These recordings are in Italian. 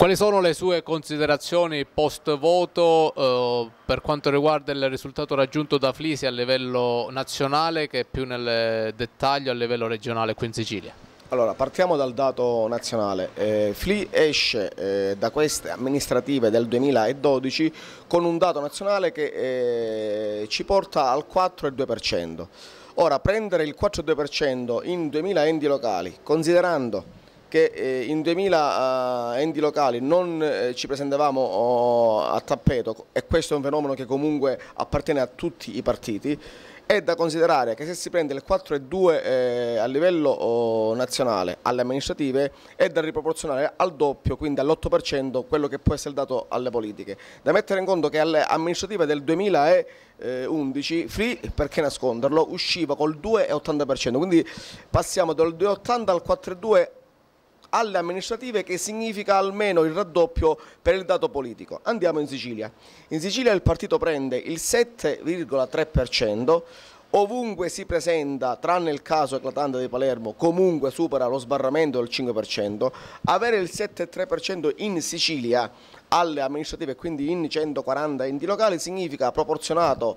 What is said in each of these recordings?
Quali sono le sue considerazioni post voto eh, per quanto riguarda il risultato raggiunto da Flisi a livello nazionale che più nel dettaglio a livello regionale qui in Sicilia? Allora, partiamo dal dato nazionale. Eh, FLI esce eh, da queste amministrative del 2012 con un dato nazionale che eh, ci porta al 4,2%. Ora, prendere il 4,2% in 2000 enti locali, considerando che eh, in 2000 eh, enti locali non eh, ci presentavamo oh, a tappeto e questo è un fenomeno che comunque appartiene a tutti i partiti è da considerare che se si prende il 4,2 eh, a livello oh, nazionale alle amministrative è da riproporzionare al doppio, quindi all'8% quello che può essere dato alle politiche. Da mettere in conto che alle amministrative del 2011 Free, perché nasconderlo, usciva col 2,80%, quindi passiamo dal 2,80 al 4,2 alle amministrative che significa almeno il raddoppio per il dato politico. Andiamo in Sicilia. In Sicilia il partito prende il 7,3%, ovunque si presenta, tranne il caso eclatante di Palermo, comunque supera lo sbarramento del 5%, avere il 7,3% in Sicilia alle amministrative, quindi in 140 enti locali, significa proporzionato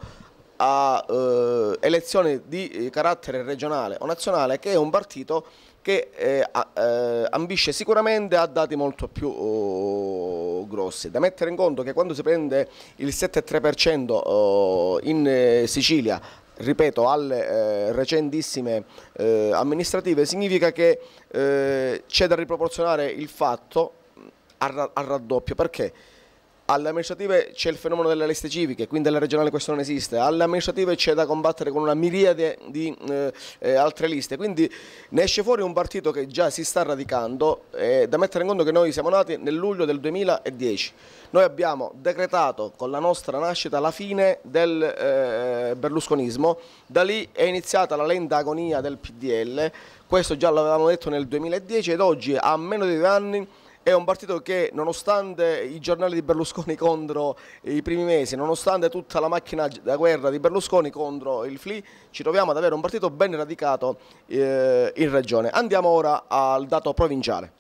a eh, elezioni di eh, carattere regionale o nazionale che è un partito che eh, eh, ambisce sicuramente a dati molto più oh, grossi. Da mettere in conto che quando si prende il 7,3% oh, in eh, Sicilia ripeto, alle eh, recentissime eh, amministrative, significa che eh, c'è da riproporzionare il fatto al raddoppio, perché? alle amministrative c'è il fenomeno delle liste civiche, quindi alle regionali questo non esiste, alle amministrative c'è da combattere con una miriade di eh, eh, altre liste, quindi ne esce fuori un partito che già si sta radicando, eh, da mettere in conto che noi siamo nati nel luglio del 2010, noi abbiamo decretato con la nostra nascita la fine del eh, berlusconismo, da lì è iniziata la lenta agonia del PDL, questo già l'avevamo detto nel 2010 ed oggi a meno di due anni è un partito che nonostante i giornali di Berlusconi contro i primi mesi, nonostante tutta la macchina da guerra di Berlusconi contro il FLI, ci troviamo ad avere un partito ben radicato eh, in regione. Andiamo ora al dato provinciale.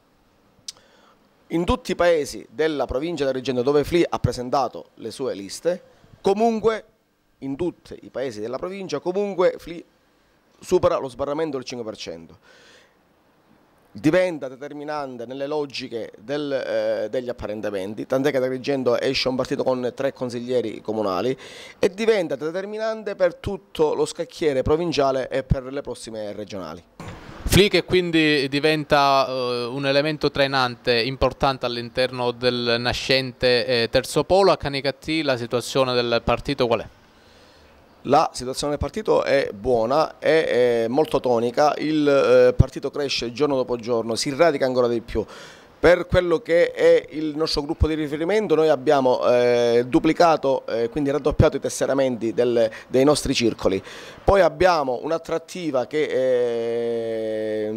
In tutti i paesi della provincia della Regina dove FLI ha presentato le sue liste, comunque in tutti i paesi della provincia, comunque FLI supera lo sbarramento del 5% diventa determinante nelle logiche del, eh, degli apparentamenti, tant'è che da Agrigento esce un partito con tre consiglieri comunali e diventa determinante per tutto lo scacchiere provinciale e per le prossime regionali. Flick quindi diventa eh, un elemento trainante importante all'interno del nascente eh, terzo polo, a Canicattì la situazione del partito qual è? La situazione del partito è buona, è, molto tonica, il eh, partito cresce giorno dopo giorno, si radica ancora di più. Per quello che è il nostro gruppo di riferimento noi abbiamo eh, duplicato, eh, quindi raddoppiato i tesseramenti del, dei nostri circoli. Poi abbiamo un'attrattiva che eh,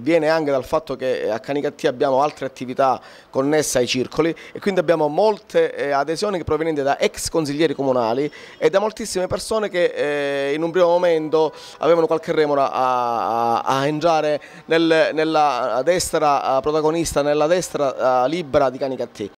viene anche dal fatto che a Canicattì abbiamo altre attività connesse ai circoli e quindi abbiamo molte eh, adesioni provenienti da ex consiglieri comunali e da moltissime persone che eh, in un primo momento avevano qualche remora a, a, a entrare nel, nella destra protagonista, nella destra libera di Canicattì.